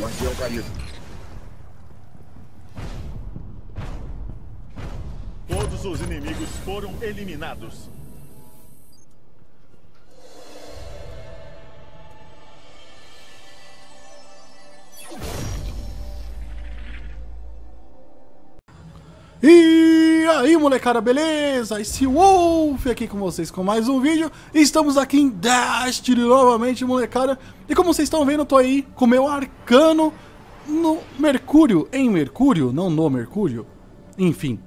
Guardião caído. Todos os inimigos foram eliminados. aí molecada, beleza? Esse Wolf aqui com vocês com mais um vídeo Estamos aqui em Destiny novamente molecada E como vocês estão vendo, eu tô aí com meu arcano no Mercúrio Em Mercúrio, não no Mercúrio Enfim,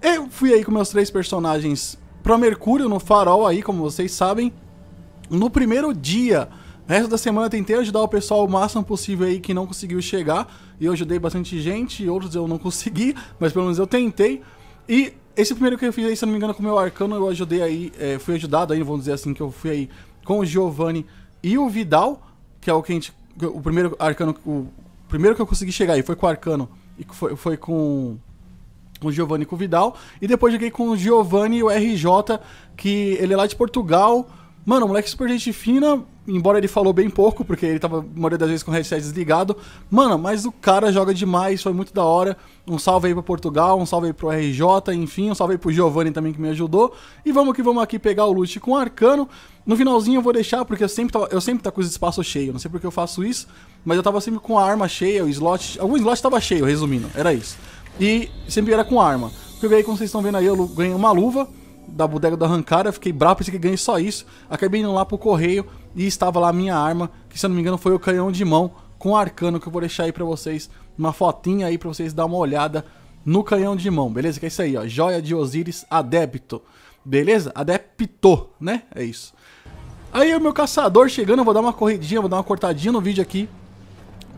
eu fui aí com meus três personagens pra Mercúrio no farol aí, como vocês sabem No primeiro dia o resto da semana tentei ajudar o pessoal o máximo possível aí que não conseguiu chegar. E eu ajudei bastante gente, outros eu não consegui, mas pelo menos eu tentei. E esse primeiro que eu fiz aí, se não me engano, com o meu arcano, eu ajudei aí, é, fui ajudado aí, vamos dizer assim, que eu fui aí com o Giovanni e o Vidal, que é o que a gente. O primeiro arcano. O primeiro que eu consegui chegar aí foi com o arcano e foi, foi com. Com o Giovanni e com o Vidal. E depois joguei com o Giovanni e o RJ, que ele é lá de Portugal. Mano, o moleque é super gente fina, embora ele falou bem pouco, porque ele tava, a maioria das vezes, com o headset desligado. Mano, mas o cara joga demais, foi muito da hora. Um salve aí pra Portugal, um salve aí pro RJ, enfim, um salve aí pro Giovanni também que me ajudou. E vamos que vamos aqui pegar o loot com o Arcano. No finalzinho eu vou deixar, porque eu sempre, tava, eu sempre tá com os espaços cheios, não sei porque eu faço isso, mas eu tava sempre com a arma cheia, o slot... Algum slot tava cheio, resumindo, era isso. E sempre era com arma. Porque aí como vocês estão vendo aí, eu ganhei uma luva da bodega do Rancara, fiquei bravo, pensei que ganhei só isso. Acabei indo lá pro correio e estava lá a minha arma, que se eu não me engano foi o canhão de mão com arcano, que eu vou deixar aí pra vocês, uma fotinha aí pra vocês dar uma olhada no canhão de mão, beleza? Que é isso aí, ó, joia de Osíris adepto, beleza? Adepto, né? É isso. Aí o meu caçador chegando, eu vou dar uma corridinha, vou dar uma cortadinha no vídeo aqui,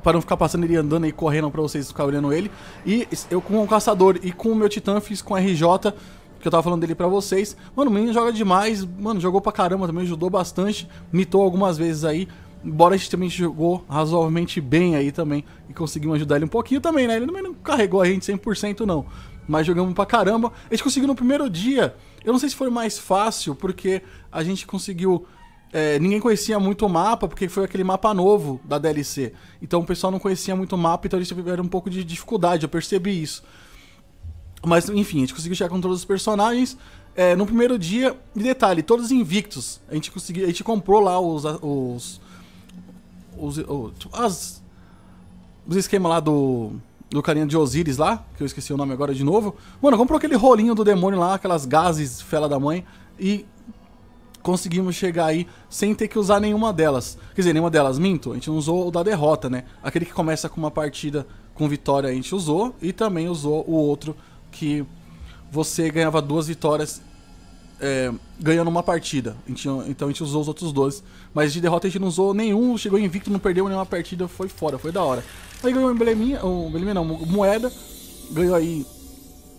para não ficar passando ele andando e correndo para vocês ficarem olhando ele. E eu com o caçador e com o meu titã fiz com RJ que eu tava falando dele para vocês. Mano, o menino joga demais, mano, jogou pra caramba também, ajudou bastante, mitou algumas vezes aí. Embora a gente também jogou razoavelmente bem aí também e conseguimos ajudar ele um pouquinho também, né? Ele também não carregou a gente 100% não, mas jogamos pra caramba. A gente conseguiu no primeiro dia, eu não sei se foi mais fácil, porque a gente conseguiu é, ninguém conhecia muito o mapa, porque foi aquele mapa novo da DLC. Então o pessoal não conhecia muito o mapa, então eles tiveram um pouco de dificuldade, eu percebi isso. Mas, enfim, a gente conseguiu chegar com todos os personagens. É, no primeiro dia, e detalhe, todos invictos. A gente conseguiu. A gente comprou lá os. os. os, os, as, os esquemas lá do. Do carinha de Osiris lá, que eu esqueci o nome agora de novo. Mano, comprou aquele rolinho do demônio lá, aquelas gases fela da mãe. E conseguimos chegar aí sem ter que usar nenhuma delas. Quer dizer, nenhuma delas, minto, a gente não usou o da derrota, né? Aquele que começa com uma partida com vitória a gente usou e também usou o outro que você ganhava duas vitórias é, ganhando uma partida. Gente, então a gente usou os outros dois. Mas de derrota a gente não usou nenhum, chegou invicto, não perdeu nenhuma partida, foi fora, foi da hora. Aí ganhou um embleminha, um embleminha não, moeda, ganhou aí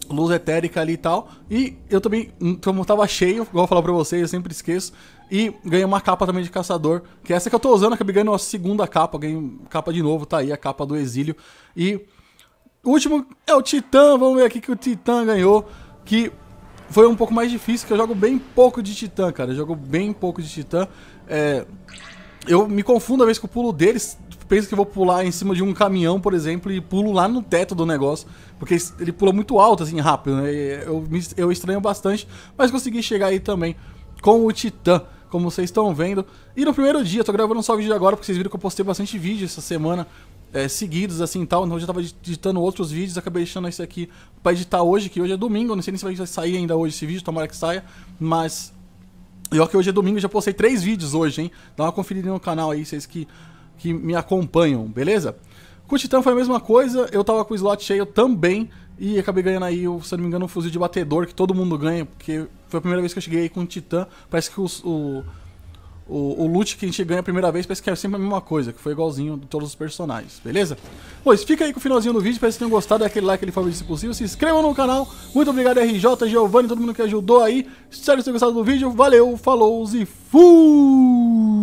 luz etérica ali e tal. E eu também, hum, como tava cheio, igual eu falar pra vocês, eu sempre esqueço. E ganhei uma capa também de caçador, que é essa que eu tô usando, acabei ganhando a segunda capa, ganhei capa de novo, tá aí a capa do exílio. E o último é o Titã, vamos ver aqui que o Titã ganhou, que foi um pouco mais difícil, que eu jogo bem pouco de Titã, cara. Eu jogo bem pouco de Titã. É... Eu me confundo a vez que eu pulo deles, penso que vou pular em cima de um caminhão, por exemplo, e pulo lá no teto do negócio, porque ele pula muito alto, assim, rápido, né? Eu, eu estranho bastante, mas consegui chegar aí também com o Titã, como vocês estão vendo. E no primeiro dia, tô gravando só vídeo agora, porque vocês viram que eu postei bastante vídeo essa semana é, seguidos, assim, tal. Então eu já tava editando outros vídeos, acabei deixando esse aqui pra editar hoje, que hoje é domingo. Não sei nem se vai sair ainda hoje esse vídeo, tomara que saia. Mas... E ó que hoje é domingo, já postei três vídeos hoje, hein? Dá uma conferida no canal aí, vocês que, que me acompanham, beleza? Com o Titã foi a mesma coisa, eu tava com o slot cheio também, e acabei ganhando aí, se não me engano, um fuzil de batedor, que todo mundo ganha, porque foi a primeira vez que eu cheguei aí com o Titã. Parece que o o, o loot que a gente ganha a primeira vez parece que é sempre a mesma coisa, que foi igualzinho de todos os personagens, beleza? Pois fica aí com o finalzinho do vídeo, espero que vocês tenham gostado, dá é aquele like, aquele favorito se possível, se inscrevam no canal, muito obrigado RJ, Giovanni, todo mundo que ajudou aí, espero que vocês tenham gostado do vídeo, valeu, falou e fui!